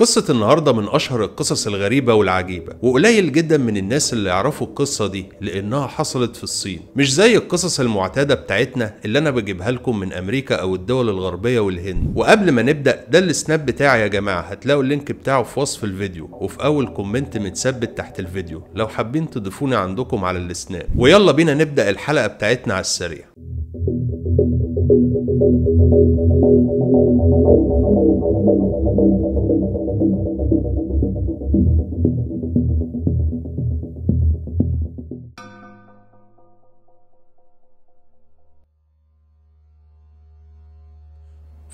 قصة النهاردة من أشهر القصص الغريبة والعجيبة وقليل جدا من الناس اللي يعرفوا القصة دي لأنها حصلت في الصين مش زي القصص المعتادة بتاعتنا اللي أنا بجيبها لكم من أمريكا أو الدول الغربية والهند وقبل ما نبدأ ده السناب بتاعي يا جماعة هتلاقوا اللينك بتاعه في وصف الفيديو وفي أول كومنت متثبت تحت الفيديو لو حابين تضيفوني عندكم على السناب ويلا بينا نبدأ الحلقة بتاعتنا على السريع Thank you.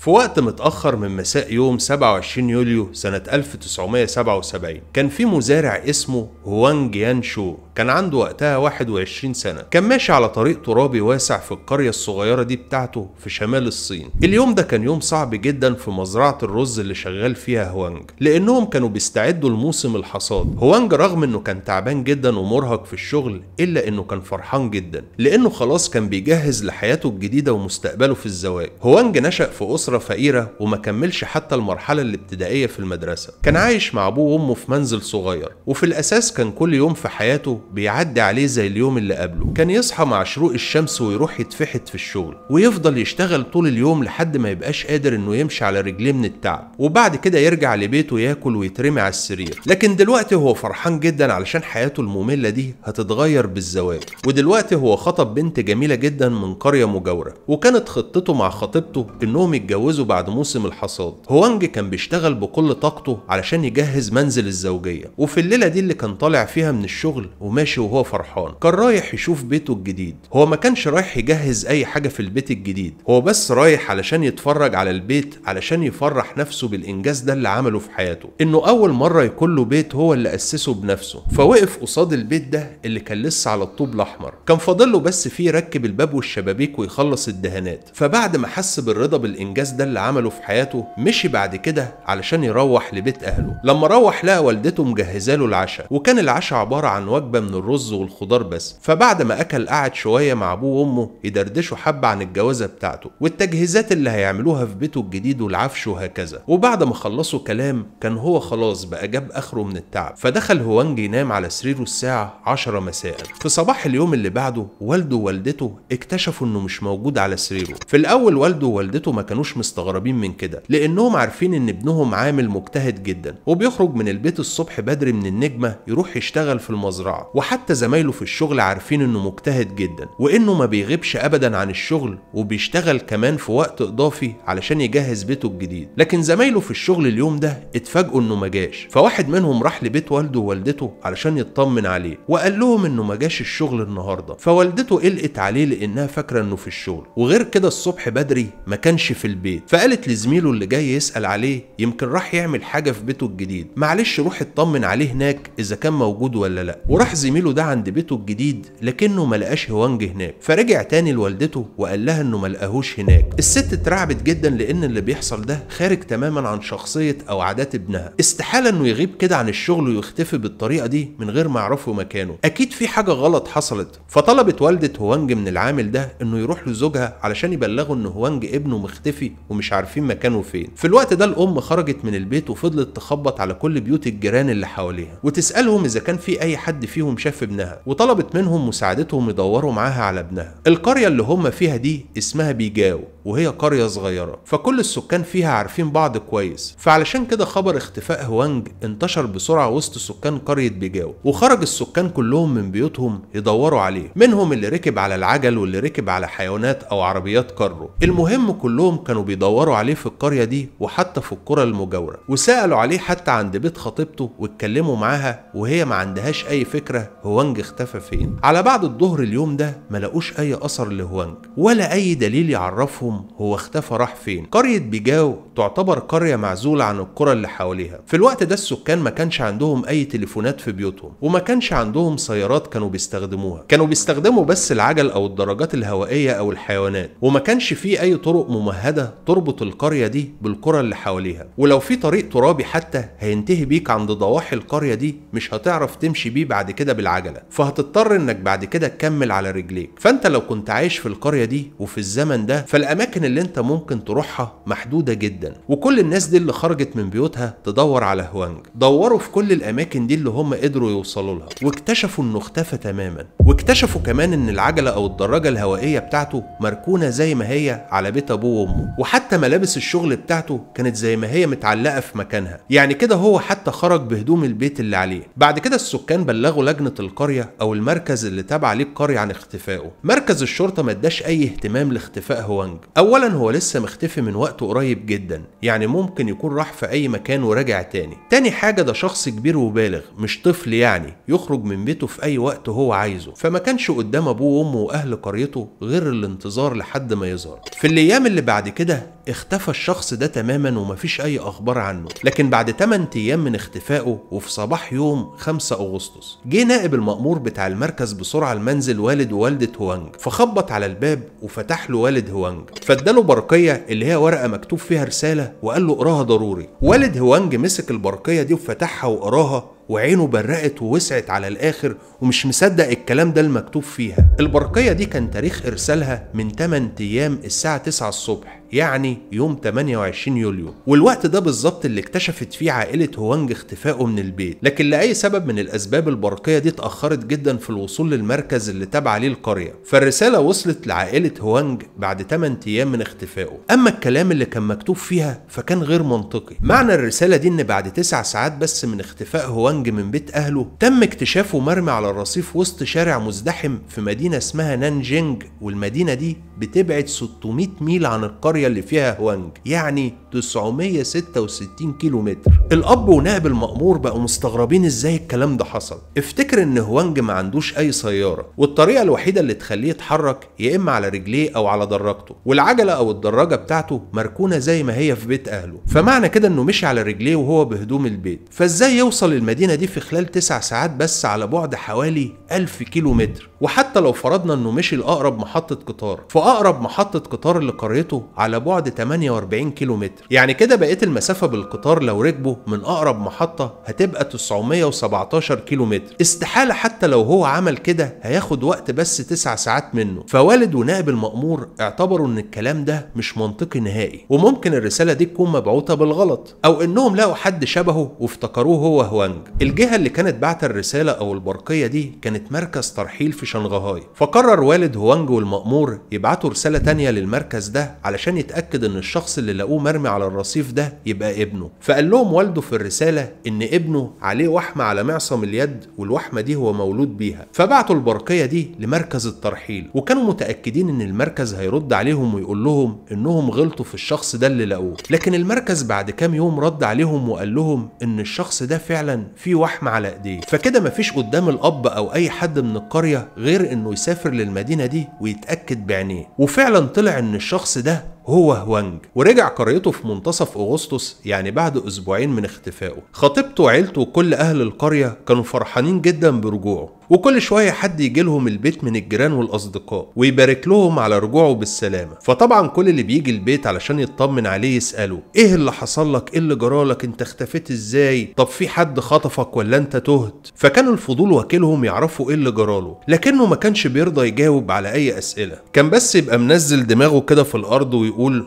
في وقت متأخر من مساء يوم 27 يوليو سنة 1977 كان في مزارع اسمه هوانج يان شو كان عنده وقتها 21 سنة كان ماشي على طريق ترابي واسع في القرية الصغيرة دي بتاعته في شمال الصين اليوم ده كان يوم صعب جدا في مزرعة الرز اللي شغال فيها هوانج لأنهم كانوا بيستعدوا لموسم الحصاد هوانج رغم أنه كان تعبان جدا ومرهق في الشغل إلا أنه كان فرحان جدا لأنه خلاص كان بيجهز لحياته الجديدة ومستقبله في الزواج هوانج نشأ في أسرة أسرة فقيرة وما كملش حتى المرحلة الابتدائية في المدرسة كان عايش مع أبوه وأمه في منزل صغير وفي الأساس كان كل يوم في حياته بيعدي عليه زي اليوم اللي قبله كان يصحى مع شروق الشمس ويروح يتفحت في الشغل ويفضل يشتغل طول اليوم لحد ما يبقاش قادر إنه يمشي على رجليه من التعب وبعد كده يرجع لبيته ياكل ويترمي على السرير لكن دلوقتي هو فرحان جدا علشان حياته المملة دي هتتغير بالزواج ودلوقتي هو خطب بنت جميلة جدا من قرية مجاورة وكانت خطته مع خطيبته إنهم يتجوزوا اتجوزوا بعد موسم الحصاد هوانج كان بيشتغل بكل طاقته علشان يجهز منزل الزوجية وفي الليلة دي اللي كان طالع فيها من الشغل وماشي وهو فرحان كان رايح يشوف بيته الجديد هو ما كانش رايح يجهز أي حاجة في البيت الجديد هو بس رايح علشان يتفرج على البيت علشان يفرح نفسه بالإنجاز ده اللي عمله في حياته إنه أول مرة يكون له بيت هو اللي أسسه بنفسه فوقف قصاد البيت ده اللي كان لسه على الطوب الأحمر كان فاضله بس فيه يركب الباب والشبابيك ويخلص الدهانات فبعد ما حس بالرضا بالإنجاز الناس ده اللي عمله في حياته مشي بعد كده علشان يروح لبيت اهله لما روح لقى والدته مجهزه له العشاء وكان العشاء عباره عن وجبه من الرز والخضار بس فبعد ما اكل قعد شويه مع ابوه وامه يدردشوا حبه عن الجوازه بتاعته والتجهيزات اللي هيعملوها في بيته الجديد والعفش وهكذا وبعد ما خلصوا كلام كان هو خلاص بقى جاب اخره من التعب فدخل هوانج ينام على سريره الساعه 10 مساء في صباح اليوم اللي بعده والده ووالدته اكتشفوا انه مش موجود على سريره في الاول والده ووالدته ما كانوش مستغربين من كده لانهم عارفين ان ابنهم عامل مجتهد جدا وبيخرج من البيت الصبح بدري من النجمه يروح يشتغل في المزرعه وحتى زمايله في الشغل عارفين انه مجتهد جدا وانه ما بيغيبش ابدا عن الشغل وبيشتغل كمان في وقت اضافي علشان يجهز بيته الجديد لكن زمايله في الشغل اليوم ده اتفاجئوا انه ما جاش فواحد منهم راح لبيت والده ووالدته علشان يطمن عليه وقال لهم انه ما جاش الشغل النهارده فوالدته قلقت عليه لانها فاكره انه في الشغل وغير كده الصبح بدري ما كانش في البيت البيت فقالت لزميله اللي جاي يسأل عليه يمكن راح يعمل حاجة في بيته الجديد معلش روح اطمن عليه هناك إذا كان موجود ولا لأ وراح زميله ده عند بيته الجديد لكنه ملقاش هوانج هناك فرجع تاني لوالدته وقال لها إنه ملقاهوش هناك الست اترعبت جدا لأن اللي بيحصل ده خارج تماما عن شخصية أو عادات ابنها استحالة إنه يغيب كده عن الشغل ويختفي بالطريقة دي من غير ما يعرفوا مكانه أكيد في حاجة غلط حصلت فطلبت والدة هوانج من العامل ده إنه يروح لزوجها علشان يبلغه إن هوانج ابنه مختفي ومش عارفين مكانه فين في الوقت ده الام خرجت من البيت وفضلت تخبط على كل بيوت الجيران اللي حواليها وتسالهم اذا كان في اي حد فيهم شاف ابنها وطلبت منهم مساعدتهم يدوروا معاها على ابنها القريه اللي هم فيها دي اسمها بيجاو وهي قريه صغيره فكل السكان فيها عارفين بعض كويس فعلشان كده خبر اختفاء هوانج انتشر بسرعه وسط سكان قريه بيجاو وخرج السكان كلهم من بيوتهم يدوروا عليه منهم اللي ركب على العجل واللي ركب على حيوانات او عربيات كارو المهم كلهم كانوا كانوا بيدوروا عليه في القرية دي وحتى في القرى المجاورة وسألوا عليه حتى عند بيت خطيبته واتكلموا معاها وهي ما عندهاش أي فكرة هوانج اختفى فين على بعد الظهر اليوم ده ما لقوش أي أثر لهوانج ولا أي دليل يعرفهم هو اختفى راح فين قرية بيجاو تعتبر قرية معزولة عن القرى اللي حواليها في الوقت ده السكان ما كانش عندهم أي تليفونات في بيوتهم وما كانش عندهم سيارات كانوا بيستخدموها كانوا بيستخدموا بس العجل أو الدراجات الهوائية أو الحيوانات وما كانش فيه أي طرق ممهدة تربط القرية دي بالقرى اللي حواليها ولو في طريق ترابي حتى هينتهي بيك عند ضواحي القرية دي مش هتعرف تمشي بيه بعد كده بالعجلة فهتضطر انك بعد كده تكمل على رجليك فانت لو كنت عايش في القرية دي وفي الزمن ده فالاماكن اللي انت ممكن تروحها محدودة جدا وكل الناس دي اللي خرجت من بيوتها تدور على هوانج دوروا في كل الاماكن دي اللي هم قدروا يوصلوا لها واكتشفوا انه اختفى تماما واكتشفوا كمان ان العجلة او الدراجة الهوائية بتاعته مركونة زي ما هي على بيت ابوه وامه وحتى ملابس الشغل بتاعته كانت زي ما هي متعلقه في مكانها يعني كده هو حتى خرج بهدوم البيت اللي عليه بعد كده السكان بلغوا لجنه القريه او المركز اللي تابع ليه القريه عن اختفائه مركز الشرطه ما اداش اي اهتمام لاختفاء هوانج اولا هو لسه مختفي من وقت قريب جدا يعني ممكن يكون راح في اي مكان وراجع تاني تاني حاجه ده شخص كبير وبالغ مش طفل يعني يخرج من بيته في اي وقت هو عايزه فما كانش قدام ابوه وامه واهل قريته غير الانتظار لحد ما يظهر في الايام اللي بعد كده كده اختفى الشخص ده تماما ومفيش أي أخبار عنه لكن بعد 8 أيام من اختفائه وفي صباح يوم 5 أغسطس جه نائب المأمور بتاع المركز بسرعة المنزل والد ووالدة هوانج فخبط على الباب وفتح له والد هوانج فاداله برقية اللي هي ورقة مكتوب فيها رسالة وقال له اقراها ضروري والد هوانج مسك البرقية دي وفتحها وقراها وعينه برقت ووسعت على الآخر ومش مصدق الكلام ده المكتوب فيها البرقية دي كان تاريخ إرسالها من 8 أيام الساعة 9 الصبح يعني يوم 28 يوليو والوقت ده بالظبط اللي اكتشفت فيه عائلة هوانج اختفائه من البيت لكن لأي سبب من الأسباب البرقية دي اتأخرت جدا في الوصول للمركز اللي تابعة ليه القرية فالرسالة وصلت لعائلة هوانج بعد 8 أيام من اختفائه أما الكلام اللي كان مكتوب فيها فكان غير منطقي معنى الرسالة دي إن بعد 9 ساعات بس من اختفاء هوانج من بيت أهله تم اكتشافه مرمي على الرصيف وسط شارع مزدحم في مدينة اسمها نانجينج والمدينة دي بتبعد 600 ميل عن القرية القرية اللي فيها هوانج يعني 966 كيلو متر الأب ونائب المأمور بقوا مستغربين إزاي الكلام ده حصل افتكر إن هوانج ما عندوش أي سيارة والطريقة الوحيدة اللي تخليه يتحرك يا إما على رجليه أو على دراجته والعجلة أو الدراجة بتاعته مركونة زي ما هي في بيت أهله فمعنى كده إنه مشي على رجليه وهو بهدوم البيت فإزاي يوصل المدينة دي في خلال 9 ساعات بس على بعد حوالي 1000 كيلو متر وحتى لو فرضنا إنه مشي لأقرب محطة قطار فأقرب محطة قطار لقريته على على بعد 48 كيلومتر يعني كده بقيت المسافة بالقطار لو ركبه من أقرب محطة هتبقى 917 كيلومتر استحالة حتى لو هو عمل كده هياخد وقت بس 9 ساعات منه فوالد ونائب المأمور اعتبروا ان الكلام ده مش منطقي نهائي وممكن الرسالة دي تكون مبعوتة بالغلط أو إنهم لقوا حد شبهه وافتكروه هو هوانج الجهة اللي كانت بعت الرسالة أو البرقية دي كانت مركز ترحيل في شنغهاي فقرر والد هوانج والمأمور يبعتوا رسالة تانية للمركز ده علشان يتاكد ان الشخص اللي لقوه مرمي على الرصيف ده يبقى ابنه فقال لهم والده في الرساله ان ابنه عليه وحمه على معصم اليد والوحمه دي هو مولود بيها فبعتوا البرقيه دي لمركز الترحيل وكانوا متاكدين ان المركز هيرد عليهم ويقول لهم انهم غلطوا في الشخص ده اللي لقوه لكن المركز بعد كام يوم رد عليهم وقال لهم ان الشخص ده فعلا فيه وحمه على ايديه فكده مفيش قدام الاب او اي حد من القريه غير انه يسافر للمدينه دي ويتاكد بعينيه وفعلا طلع ان الشخص ده هو هوانج ورجع قريته في منتصف أغسطس يعني بعد أسبوعين من اختفائه خطيبته وعيلته وكل أهل القرية كانوا فرحانين جدا برجوعه وكل شوية حد يجي لهم البيت من الجيران والأصدقاء ويبارك لهم على رجوعه بالسلامة فطبعا كل اللي بيجي البيت علشان يطمن عليه يسأله إيه اللي حصل لك إيه اللي جرالك أنت اختفيت إزاي طب في حد خطفك ولا أنت تهت فكان الفضول وكيلهم يعرفوا إيه اللي جراله لكنه ما كانش بيرضى يجاوب على أي أسئلة كان بس يبقى منزل دماغه كده في الأرض ويقول بيقول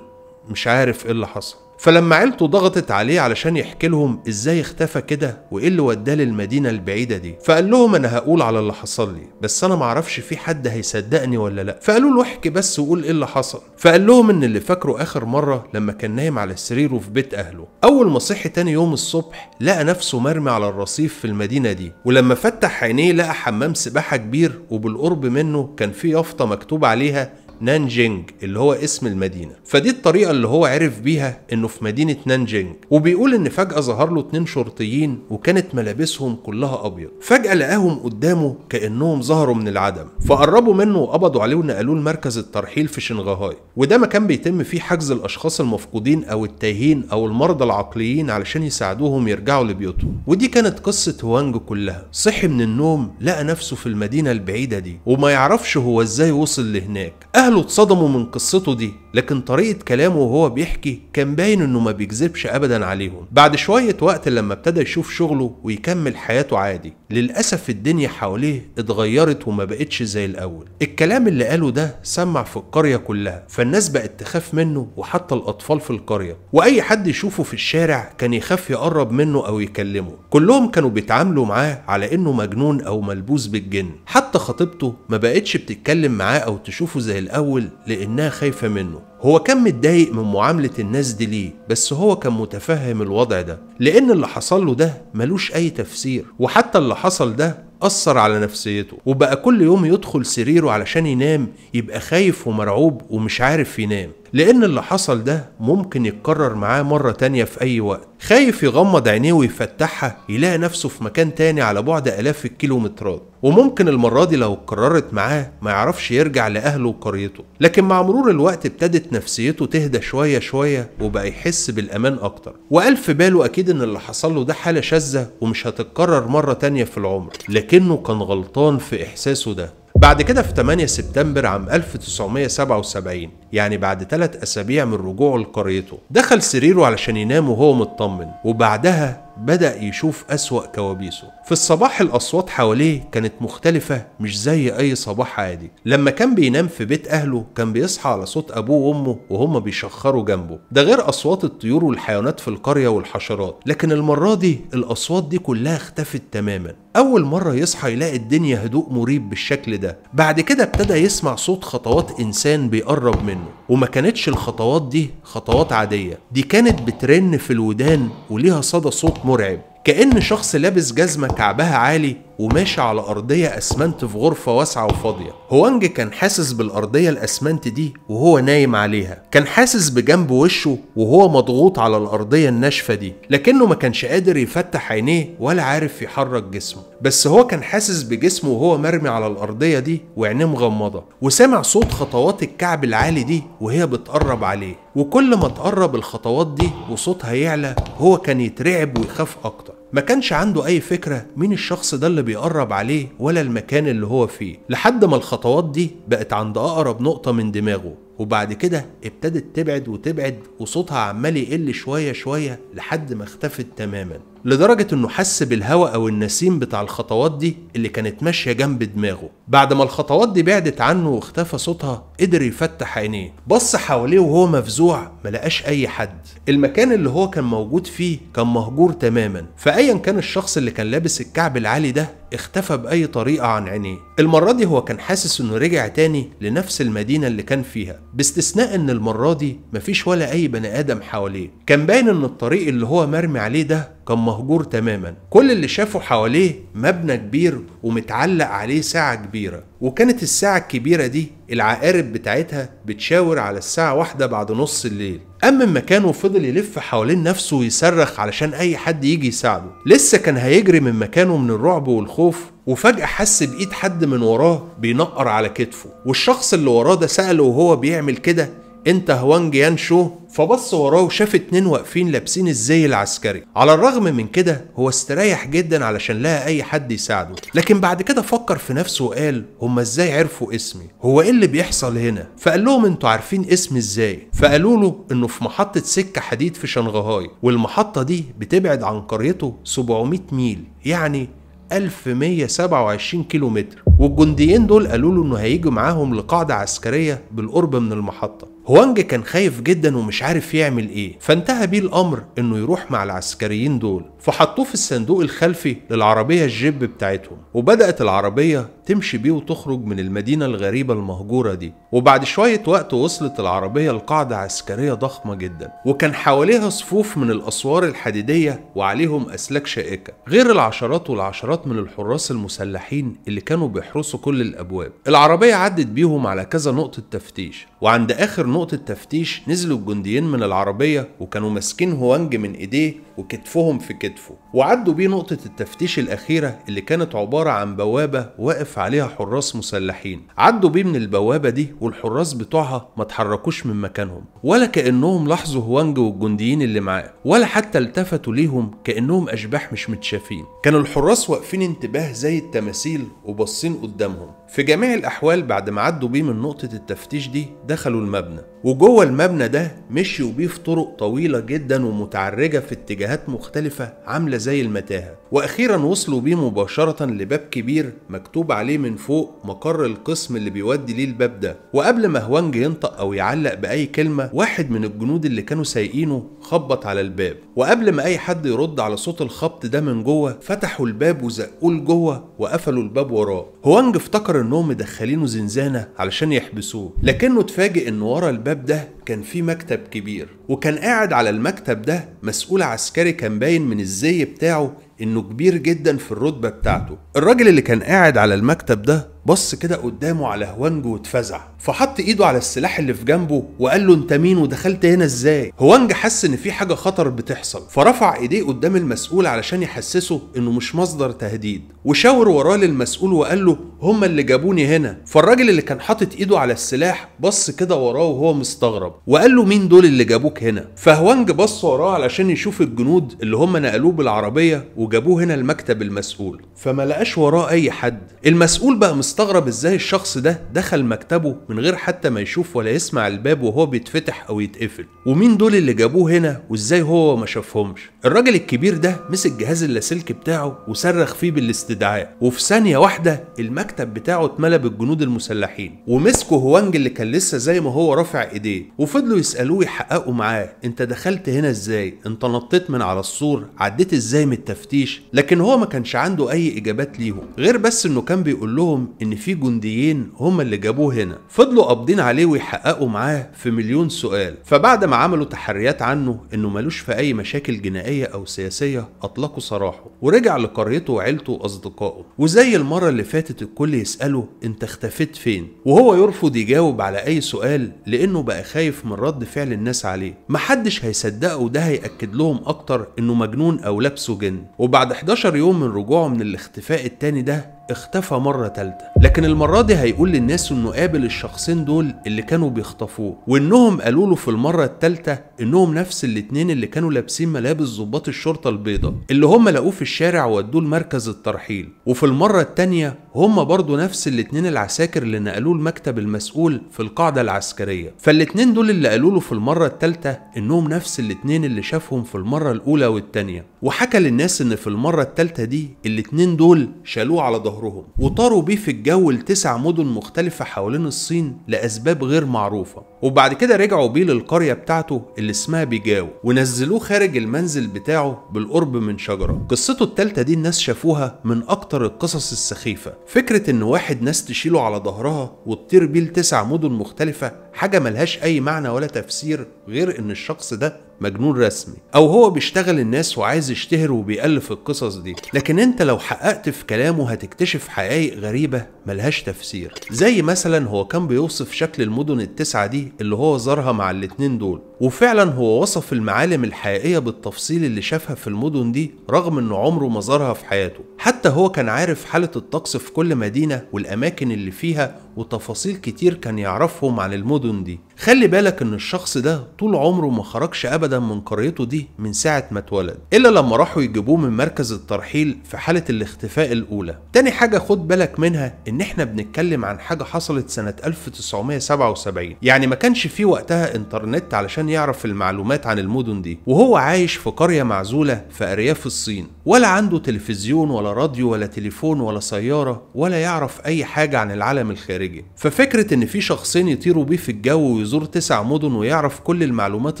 مش عارف ايه اللي حصل فلما عيلته ضغطت عليه علشان يحكي لهم ازاي اختفى كده وايه اللي وداه للمدينه البعيده دي فقال لهم انا هقول على اللي حصل لي بس انا معرفش في حد هيصدقني ولا لا فقالوا له احكي بس وقول ايه اللي حصل فقال لهم ان اللي فاكره اخر مره لما كان نايم على سريره في بيت اهله اول ما صحي تاني يوم الصبح لقى نفسه مرمي على الرصيف في المدينه دي ولما فتح عينيه لقى حمام سباحه كبير وبالقرب منه كان في يافطه مكتوب عليها نانجينج اللي هو اسم المدينه فدي الطريقه اللي هو عرف بيها انه في مدينه نانجينج وبيقول ان فجاه ظهر له اتنين شرطيين وكانت ملابسهم كلها ابيض فجاه لقاهم قدامه كانهم ظهروا من العدم فقربوا منه وقبضوا عليه ونقلوه لمركز الترحيل في شنغهاي وده مكان بيتم فيه حجز الاشخاص المفقودين او التايهين او المرضى العقليين علشان يساعدوهم يرجعوا لبيوتهم ودي كانت قصه هوانج كلها صحي من النوم لقى نفسه في المدينه البعيده دي وما يعرفش هو ازاي وصل لهناك اهل أهله اتصدموا من قصته دي لكن طريقة كلامه وهو بيحكي كان باين إنه ما بيكذبش أبدا عليهم بعد شوية وقت لما ابتدى يشوف شغله ويكمل حياته عادي للأسف الدنيا حواليه اتغيرت وما بقتش زي الأول الكلام اللي قاله ده سمع في القرية كلها فالناس بقت تخاف منه وحتى الأطفال في القرية وأي حد يشوفه في الشارع كان يخاف يقرب منه أو يكلمه كلهم كانوا بيتعاملوا معاه على إنه مجنون أو ملبوس بالجن حتى حتى خطيبته ما بقتش بتتكلم معاه أو تشوفه زي الأول لأنها خايفة منه هو كان متضايق من معاملة الناس دي ليه بس هو كان متفهم الوضع ده لأن اللي حصل له ده ملوش أي تفسير وحتى اللي حصل ده أثر على نفسيته وبقى كل يوم يدخل سريره علشان ينام يبقى خايف ومرعوب ومش عارف ينام لأن اللي حصل ده ممكن يتكرر معاه مرة تانية في أي وقت خايف يغمض عينيه ويفتحها يلاقي نفسه في مكان تاني على بعد آلاف الكيلومترات وممكن المرة دي لو اتكررت معاه ما يعرفش يرجع لأهله وقريته لكن مع مرور الوقت ابتدت نفسيته تهدى شوية شوية وبقى يحس بالأمان أكتر وقال في باله أكيد إن اللي حصل له ده حالة شاذة ومش هتتكرر مرة تانية في العمر لكنه كان غلطان في إحساسه ده بعد كده في 8 سبتمبر عام 1977 يعني بعد ثلاث أسابيع من رجوعه لقريته دخل سريره علشان ينام وهو مطمن وبعدها بدأ يشوف أسوأ كوابيسه في الصباح الأصوات حواليه كانت مختلفة مش زي أي صباح عادي لما كان بينام في بيت أهله كان بيصحى على صوت أبوه وأمه وهم بيشخروا جنبه ده غير أصوات الطيور والحيوانات في القرية والحشرات لكن المرة دي الأصوات دي كلها اختفت تماما أول مرة يصحى يلاقي الدنيا هدوء مريب بالشكل ده بعد كده ابتدى يسمع صوت خطوات إنسان بيقرب منه منه وما كانتش الخطوات دي خطوات عادية دي كانت بترن في الودان وليها صدى صوت مرعب كأن شخص لابس جزمة كعبها عالي وماشي على أرضية أسمنت في غرفة واسعة وفاضية هوانج كان حاسس بالأرضية الأسمنت دي وهو نايم عليها كان حاسس بجنب وشه وهو مضغوط على الأرضية الناشفة دي لكنه ما كانش قادر يفتح عينيه ولا عارف يحرك جسمه بس هو كان حاسس بجسمه وهو مرمي على الأرضية دي وعينيه مغمضة وسمع صوت خطوات الكعب العالي دي وهي بتقرب عليه وكل ما تقرب الخطوات دي وصوتها يعلى هو كان يترعب ويخاف أكتر ما كانش عنده أي فكرة مين الشخص ده اللي بيقرب عليه ولا المكان اللي هو فيه لحد ما الخطوات دي بقت عند أقرب نقطة من دماغه وبعد كده ابتدت تبعد وتبعد وصوتها عمال يقل شوية شوية لحد ما اختفت تماما لدرجة انه حس بالهوا او النسيم بتاع الخطوات دي اللي كانت ماشية جنب دماغه بعد ما الخطوات دي بعدت عنه واختفى صوتها قدر يفتح عينيه بص حواليه وهو مفزوع ملقاش اي حد المكان اللي هو كان موجود فيه كان مهجور تماما فايا كان الشخص اللي كان لابس الكعب العالي ده اختفى بأي طريقة عن عينيه المرة دي هو كان حاسس انه رجع تاني لنفس المدينة اللي كان فيها باستثناء ان المرة دي مفيش ولا اي بني ادم حواليه كان باين ان الطريق اللي هو مرمي عليه ده كان مهجور تماما كل اللي شافه حواليه مبنى كبير ومتعلق عليه ساعة كبيرة وكانت الساعة الكبيرة دي العقارب بتاعتها بتشاور على الساعة واحدة بعد نص الليل أما مكانه فضل يلف حوالين نفسه ويصرخ علشان أي حد يجي يساعده لسه كان هيجري من مكانه من الرعب والخوف وفجأة حس بإيد حد من وراه بينقر على كتفه والشخص اللي وراه ده سأله وهو بيعمل كده انت هوانج يانشو فبص وراه وشاف اتنين واقفين لابسين الزي العسكري على الرغم من كده هو استريح جدا علشان لقى اي حد يساعده لكن بعد كده فكر في نفسه وقال هما ازاي عرفوا اسمي هو ايه اللي بيحصل هنا فقال لهم انتوا عارفين اسمي ازاي فقالوا له انه في محطة سكة حديد في شنغهاي والمحطة دي بتبعد عن قريته 700 ميل يعني 1127 كيلو متر والجنديين دول قالوا له انه هيجي معاهم لقاعدة عسكرية بالقرب من المحطة هوانج كان خايف جدا ومش عارف يعمل ايه فانتهى بيه الامر انه يروح مع العسكريين دول فحطوه في الصندوق الخلفي للعربية الجيب بتاعتهم وبدأت العربية تمشي بيه وتخرج من المدينة الغريبة المهجورة دي وبعد شوية وقت وصلت العربية لقاعدة عسكرية ضخمة جدا وكان حواليها صفوف من الأسوار الحديدية وعليهم أسلاك شائكة غير العشرات والعشرات من الحراس المسلحين اللي كانوا بيحرسوا كل الأبواب العربية عدت بيهم على كذا نقطة تفتيش وعند آخر نقطة تفتيش نزلوا الجنديين من العربية وكانوا ماسكين هوانج من إيديه وكتفهم في كتفه وعدوا بيه نقطة التفتيش الأخيرة اللي كانت عبارة عن بوابة واقف عليها حراس مسلحين عدوا بيه من البوابة دي والحراس بتوعها ما اتحركوش من مكانهم ولا كأنهم لاحظوا هوانج والجنديين اللي معاه ولا حتى التفتوا ليهم كأنهم أشباح مش متشافين كانوا الحراس واقفين انتباه زي التماثيل وباصين قدامهم في جميع الأحوال بعد ما عدوا بيه من نقطة التفتيش دي دخلوا المبنى وجوه المبنى ده مشيوا بيه في طرق طويلة جدا ومتعرجة في اتجاه اتجاهات مختلفة عاملة زي المتاهة وأخيرا وصلوا بيه مباشرة لباب كبير مكتوب عليه من فوق مقر القسم اللي بيودي ليه الباب ده وقبل ما هوانج ينطق أو يعلق بأي كلمة واحد من الجنود اللي كانوا سايقينه خبط على الباب وقبل ما اي حد يرد على صوت الخبط ده من جوه فتحوا الباب وزقوه لجوه وقفلوا الباب وراه هوانج افتكر انهم مدخلينه زنزانه علشان يحبسوه لكنه اتفاجئ ان ورا الباب ده كان في مكتب كبير وكان قاعد على المكتب ده مسؤول عسكري كان باين من الزي بتاعه انه كبير جدا في الرتبه بتاعته الراجل اللي كان قاعد على المكتب ده بص كده قدامه على هوانج واتفزع فحط ايده على السلاح اللي في جنبه وقال له انت مين ودخلت هنا ازاي هوانج حس ان في حاجه خطر بتحصل فرفع ايديه قدام المسؤول علشان يحسسه انه مش مصدر تهديد وشاور وراه للمسؤول وقال له هما اللي جابوني هنا فالراجل اللي كان حاطط ايده على السلاح بص كده وراه وهو مستغرب وقال له مين دول اللي جابوك هنا فهوانج بص وراه علشان يشوف الجنود اللي هم نقلوه بالعربيه وجابوه هنا المكتب المسؤول فما لقاش وراه اي حد المسؤول بقى مستغرب ازاي الشخص ده دخل مكتبه من غير حتى ما يشوف ولا يسمع الباب وهو بيتفتح او يتقفل ومين دول اللي جابوه هنا وازاي هو ما شافهمش الراجل الكبير ده مسك جهاز اللاسلكي بتاعه وصرخ فيه بالاستدعاء وفي ثانيه واحده المكتب بتاعه اتملى بالجنود المسلحين ومسكوا هوانج اللي كان لسه زي ما هو رافع ايديه وفضلوا يسالوه يحققوا معاه انت دخلت هنا ازاي انت نطيت من على السور عديت ازاي من التفتيش لكن هو ما كانش عنده اي اجابات ليهم غير بس انه كان بيقول لهم ان في جنديين هم اللي جابوه هنا فضلوا قابضين عليه ويحققوا معاه في مليون سؤال فبعد ما عملوا تحريات عنه انه ملوش في اي مشاكل جنائيه او سياسيه اطلقوا سراحه ورجع لقريته وعيلته واصدقائه وزي المره اللي فاتت الكل يساله انت اختفيت فين وهو يرفض يجاوب على اي سؤال لانه بقى خايف من رد فعل الناس عليه محدش هيصدقه وده هياكد لهم اكتر انه مجنون او لابسه جن وبعد 11 يوم من رجوعه من الاختفاء التاني ده اختفى مرة تالتة لكن المرة دي هيقول للناس انه قابل الشخصين دول اللي كانوا بيخطفوه وانهم قالوا له في المرة التالتة انهم نفس الاتنين اللي كانوا لابسين ملابس ضباط الشرطة البيضاء اللي هم لقوه في الشارع ودوه لمركز الترحيل وفي المرة التانية هم برضه نفس الاتنين العساكر اللي نقلوه المكتب المسؤول في القاعدة العسكرية فالاتنين دول اللي قالوا له في المرة التالتة انهم نفس الاتنين اللي شافهم في المرة الاولى والتانية وحكى للناس ان في المرة التالتة دي الاتنين دول شالوه على ظهرهم وطاروا بيه في الجو لتسع مدن مختلفة حوالين الصين لأسباب غير معروفة وبعد كده رجعوا بيه للقرية بتاعته اللي اسمها بيجاو ونزلوه خارج المنزل بتاعه بالقرب من شجرة قصته التالتة دي الناس شافوها من أكتر القصص السخيفة فكرة إن واحد ناس تشيله على ظهرها وتطير بيه لتسع مدن مختلفة حاجه ملهاش اي معنى ولا تفسير غير ان الشخص ده مجنون رسمي او هو بيشتغل الناس وعايز يشتهر وبيألف القصص دي لكن انت لو حققت في كلامه هتكتشف حقائق غريبه ملهاش تفسير زي مثلا هو كان بيوصف شكل المدن التسعه دي اللي هو زارها مع الاتنين دول وفعلا هو وصف المعالم الحقيقية بالتفصيل اللي شافها في المدن دي رغم انه عمره ما زارها في حياته حتى هو كان عارف حالة الطقس في كل مدينة والأماكن اللي فيها وتفاصيل كتير كان يعرفهم عن المدن دي خلي بالك ان الشخص ده طول عمره ما خرجش ابدا من قريته دي من ساعه ما اتولد الا لما راحوا يجيبوه من مركز الترحيل في حاله الاختفاء الاولى تاني حاجه خد بالك منها ان احنا بنتكلم عن حاجه حصلت سنه 1977 يعني ما كانش في وقتها انترنت علشان يعرف المعلومات عن المدن دي وهو عايش في قريه معزوله في ارياف الصين ولا عنده تلفزيون ولا راديو ولا تليفون ولا سياره ولا يعرف اي حاجه عن العالم الخارجي ففكره ان في شخصين يطيروا بيه في الجو يزور تسع مدن ويعرف كل المعلومات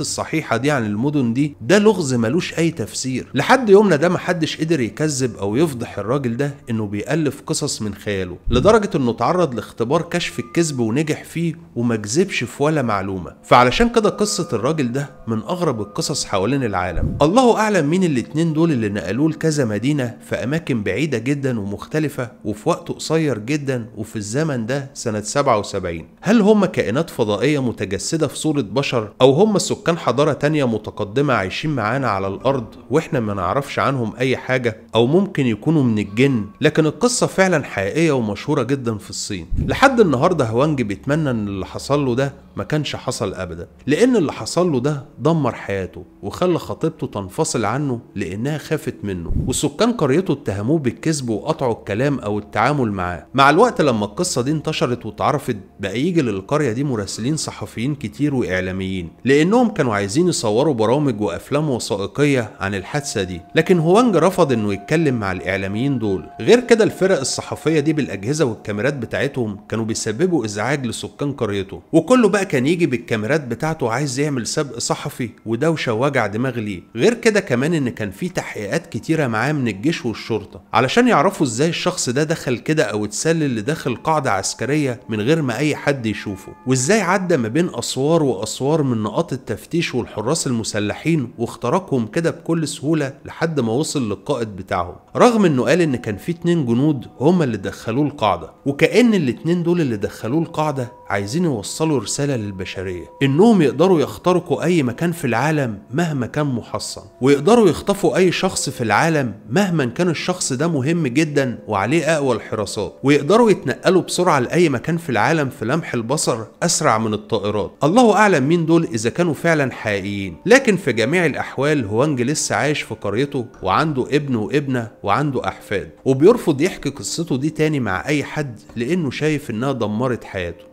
الصحيحة دي عن المدن دي ده لغز ملوش أي تفسير لحد يومنا ده محدش قدر يكذب أو يفضح الراجل ده إنه بيألف قصص من خياله لدرجة إنه تعرض لاختبار كشف الكذب ونجح فيه وما كذبش في ولا معلومة فعلشان كده قصة الراجل ده من أغرب القصص حوالين العالم الله أعلم مين الاتنين دول اللي نقلوه لكذا مدينة في أماكن بعيدة جدا ومختلفة وفي وقت قصير جدا وفي الزمن ده سنة 77 هل هم كائنات فضائية متجسدة في صورة بشر أو هم سكان حضارة تانية متقدمة عايشين معانا على الأرض وإحنا ما نعرفش عنهم أي حاجة أو ممكن يكونوا من الجن لكن القصة فعلا حقيقية ومشهورة جدا في الصين لحد النهاردة هوانج بيتمنى إن اللي حصل له ده ما كانش حصل أبدا لأن اللي حصل له ده دمر حياته وخلى خطيبته تنفصل عنه لأنها خافت منه وسكان قريته اتهموه بالكذب وقطعوا الكلام أو التعامل معاه مع الوقت لما القصة دي انتشرت واتعرفت بقى يجي للقرية دي مراسلين صحفيين صحفيين كتير واعلاميين لانهم كانوا عايزين يصوروا برامج وافلام وثائقيه عن الحادثه دي لكن هوانج رفض انه يتكلم مع الاعلاميين دول غير كده الفرق الصحفيه دي بالاجهزه والكاميرات بتاعتهم كانوا بيسببوا ازعاج لسكان قريته وكله بقى كان يجي بالكاميرات بتاعته عايز يعمل سبق صحفي ودوشه وجع دماغ ليه غير كده كمان ان كان في تحقيقات كتيره معاه من الجيش والشرطه علشان يعرفوا ازاي الشخص ده دخل كده او اتسلل لداخل قاعده عسكريه من غير ما اي حد يشوفه وازاي عدى ما بين أسوار وأسوار من نقاط التفتيش والحراس المسلحين واخترقهم كده بكل سهولة لحد ما وصل للقائد بتاعهم رغم انه قال ان كان في اتنين جنود هما اللي دخلوه القاعدة وكأن الاتنين دول اللي دخلوه القاعدة عايزين يوصلوا رسالة للبشرية إنهم يقدروا يخترقوا أي مكان في العالم مهما كان محصن ويقدروا يخطفوا أي شخص في العالم مهما كان الشخص ده مهم جدا وعليه أقوى الحراسات ويقدروا يتنقلوا بسرعة لأي مكان في العالم في لمح البصر أسرع من الطائرات الله أعلم مين دول إذا كانوا فعلا حقيقيين لكن في جميع الأحوال هوانج لسه عايش في قريته وعنده ابن وابنة وعنده أحفاد وبيرفض يحكي قصته دي تاني مع أي حد لأنه شايف إنها دمرت حياته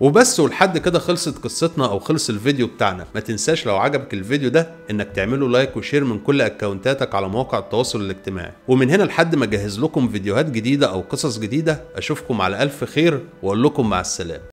وبس ولحد كده خلصت قصتنا او خلص الفيديو بتاعنا ما تنساش لو عجبك الفيديو ده انك تعمله لايك وشير من كل اكونتاتك على مواقع التواصل الاجتماعي ومن هنا لحد ما اجهز لكم فيديوهات جديده او قصص جديده اشوفكم على الف خير واقول لكم مع السلامه